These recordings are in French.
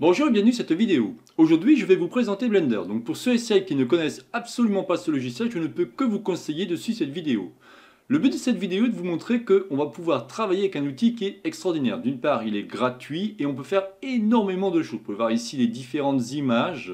Bonjour et bienvenue à cette vidéo. Aujourd'hui, je vais vous présenter Blender. Donc pour ceux et celles qui ne connaissent absolument pas ce logiciel, je ne peux que vous conseiller de suivre cette vidéo. Le but de cette vidéo est de vous montrer qu'on va pouvoir travailler avec un outil qui est extraordinaire. D'une part, il est gratuit et on peut faire énormément de choses. Vous pouvez voir ici les différentes images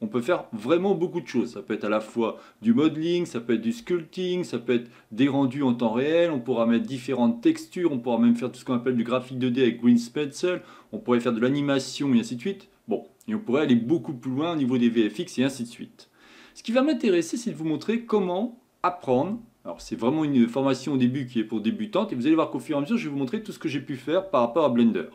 on peut faire vraiment beaucoup de choses. Ça peut être à la fois du modeling, ça peut être du sculpting, ça peut être des rendus en temps réel, on pourra mettre différentes textures, on pourra même faire tout ce qu'on appelle du graphique 2D avec Green Pencil, on pourrait faire de l'animation et ainsi de suite. Bon, et on pourrait aller beaucoup plus loin au niveau des VFX et ainsi de suite. Ce qui va m'intéresser, c'est de vous montrer comment apprendre. Alors c'est vraiment une formation au début qui est pour débutantes et vous allez voir qu'au fur et à mesure, je vais vous montrer tout ce que j'ai pu faire par rapport à Blender.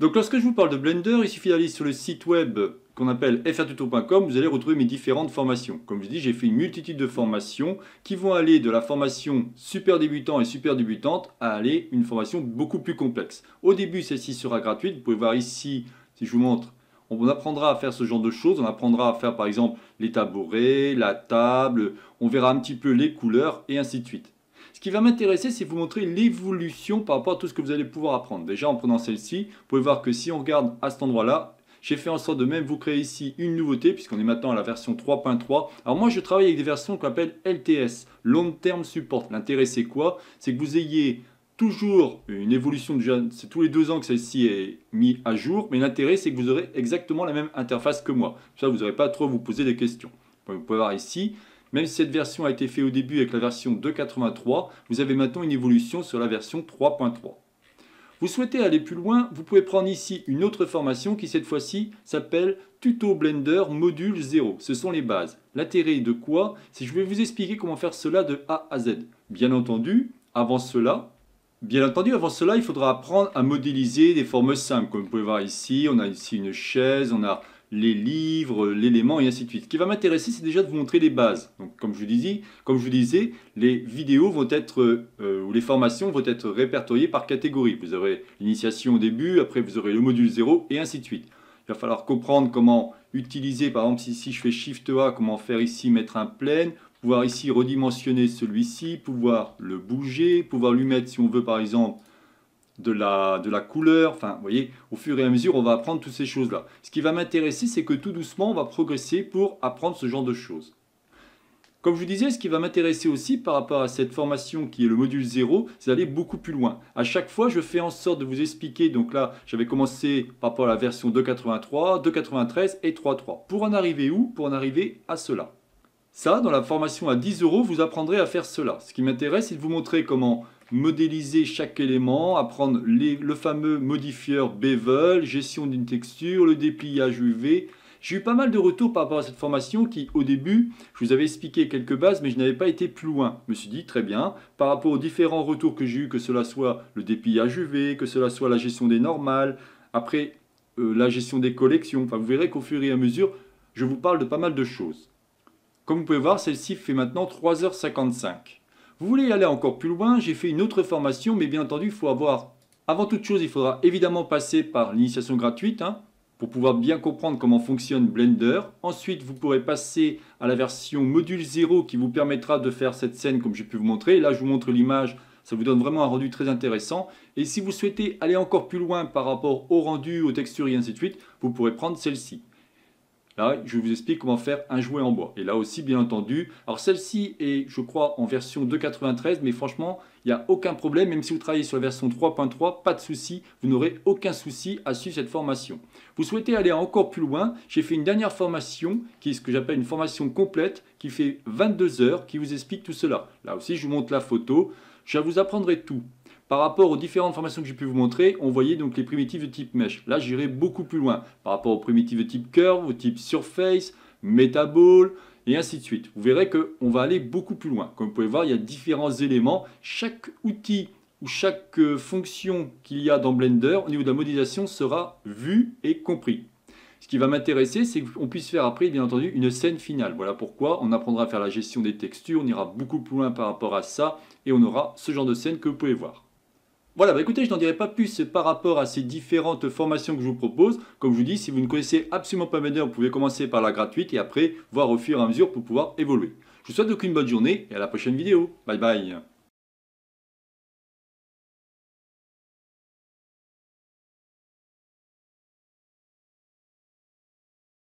Donc lorsque je vous parle de Blender, il suffit d'aller sur le site web qu'on appelle frtuto.com, vous allez retrouver mes différentes formations. Comme je dis, j'ai fait une multitude de formations qui vont aller de la formation super débutant et super débutante à aller une formation beaucoup plus complexe. Au début, celle-ci sera gratuite. Vous pouvez voir ici, si je vous montre, on apprendra à faire ce genre de choses. On apprendra à faire par exemple les tabourets, la table, on verra un petit peu les couleurs et ainsi de suite. Ce qui va m'intéresser, c'est vous montrer l'évolution par rapport à tout ce que vous allez pouvoir apprendre. Déjà, en prenant celle-ci, vous pouvez voir que si on regarde à cet endroit-là, j'ai fait en sorte de même vous créer ici une nouveauté puisqu'on est maintenant à la version 3.3. Alors moi, je travaille avec des versions qu'on appelle LTS, Long Term Support. L'intérêt, c'est quoi C'est que vous ayez toujours une évolution C'est tous les deux ans que celle-ci est mise à jour, mais l'intérêt, c'est que vous aurez exactement la même interface que moi. Ça, vous n'aurez pas trop à vous poser des questions. Vous pouvez voir ici, même si cette version a été faite au début avec la version 2.83, vous avez maintenant une évolution sur la version 3.3. Vous souhaitez aller plus loin, vous pouvez prendre ici une autre formation qui cette fois-ci s'appelle Tuto Blender Module 0. Ce sont les bases. L'intérêt de quoi Si je vais vous expliquer comment faire cela de A à Z. Bien entendu, avant cela, Bien entendu, avant cela, il faudra apprendre à modéliser des formes simples. Comme vous pouvez voir ici, on a ici une chaise, on a les livres, l'élément et ainsi de suite. Ce qui va m'intéresser, c'est déjà de vous montrer les bases. Donc, comme je vous disais, les vidéos vont être, euh, ou les formations vont être répertoriées par catégorie. Vous aurez l'initiation au début, après vous aurez le module 0 et ainsi de suite. Il va falloir comprendre comment utiliser, par exemple, si, je fais Shift A, comment faire ici, mettre un plein, pouvoir ici redimensionner celui-ci, pouvoir le bouger, pouvoir lui mettre, si on veut, par exemple, de la, couleur. Enfin, vous voyez, au fur et à mesure, on va apprendre toutes ces choses-là. Ce qui va m'intéresser, c'est que tout doucement, on va progresser pour apprendre ce genre de choses. Comme je vous disais, ce qui va m'intéresser aussi par rapport à cette formation qui est le module 0, c'est d'aller beaucoup plus loin. À chaque fois, je fais en sorte de vous expliquer, donc là, j'avais commencé par rapport à la version 2.83, 2.93 et 3.3. Pour en arriver où Pour en arriver à cela. Ça, dans la formation à 10 euros, vous apprendrez à faire cela. Ce qui m'intéresse, c'est de vous montrer comment modéliser chaque élément, apprendre le fameux modifieur bevel, gestion d'une texture, le dépliage UV. J'ai eu pas mal de retours par rapport à cette formation qui, au début, je vous avais expliqué quelques bases, mais je n'avais pas été plus loin. Je me suis dit, très bien, par rapport aux différents retours que j'ai eu, que cela soit le dépliage UV, que cela soit la gestion des normales, après euh, la gestion des collections, enfin vous verrez qu'au fur et à mesure, je vous parle de pas mal de choses. Comme vous pouvez voir, celle-ci fait maintenant 3h55. Vous voulez aller encore plus loin, j'ai fait une autre formation, mais bien entendu, il faut avoir... Avant toute chose, il faudra évidemment passer par l'initiation gratuite hein, pour pouvoir bien comprendre comment fonctionne Blender. Ensuite, vous pourrez passer à la version module 0 qui vous permettra de faire cette scène comme j'ai pu vous montrer. Là, je vous montre l'image ça vous donne vraiment un rendu très intéressant. Et si vous souhaitez aller encore plus loin par rapport au rendu, aux textures et ainsi de suite, vous pourrez prendre celle-ci. Là, je vous explique comment faire un jouet en bois. Et là aussi, bien entendu, alors celle-ci est, je crois, en version 2.93, mais franchement, il n'y a aucun problème, même si vous travaillez sur la version 3.3, pas de souci, vous n'aurez aucun souci à suivre cette formation. Vous souhaitez aller encore plus loin, j'ai fait une dernière formation, qui est ce que j'appelle une formation complète, qui fait 22 heures, qui vous explique tout cela. Là aussi, je vous montre la photo, je vous apprendrai tout. Par rapport aux différentes formations que j'ai pu vous montrer, on voyait donc les primitives de type mesh. Là, j'irai beaucoup plus loin par rapport aux primitives de type curve, au type surface, metaball, et ainsi de suite. Vous verrez qu'on va aller beaucoup plus loin. Comme vous pouvez voir, il y a différents éléments. Chaque outil ou chaque euh, fonction qu'il y a dans Blender au niveau de la modélisation sera vu et compris. Ce qui va m'intéresser, c'est qu'on puisse faire après, bien entendu, une scène finale. Voilà pourquoi on apprendra à faire la gestion des textures, on ira beaucoup plus loin par rapport à ça, et on aura ce genre de scène que vous pouvez voir. Voilà, bah écoutez, je n'en dirai pas plus par rapport à ces différentes formations que je vous propose. Comme je vous dis, si vous ne connaissez absolument pas Blender, vous pouvez commencer par la gratuite et après voir au fur et à mesure pour pouvoir évoluer. Je vous souhaite donc une bonne journée et à la prochaine vidéo. Bye bye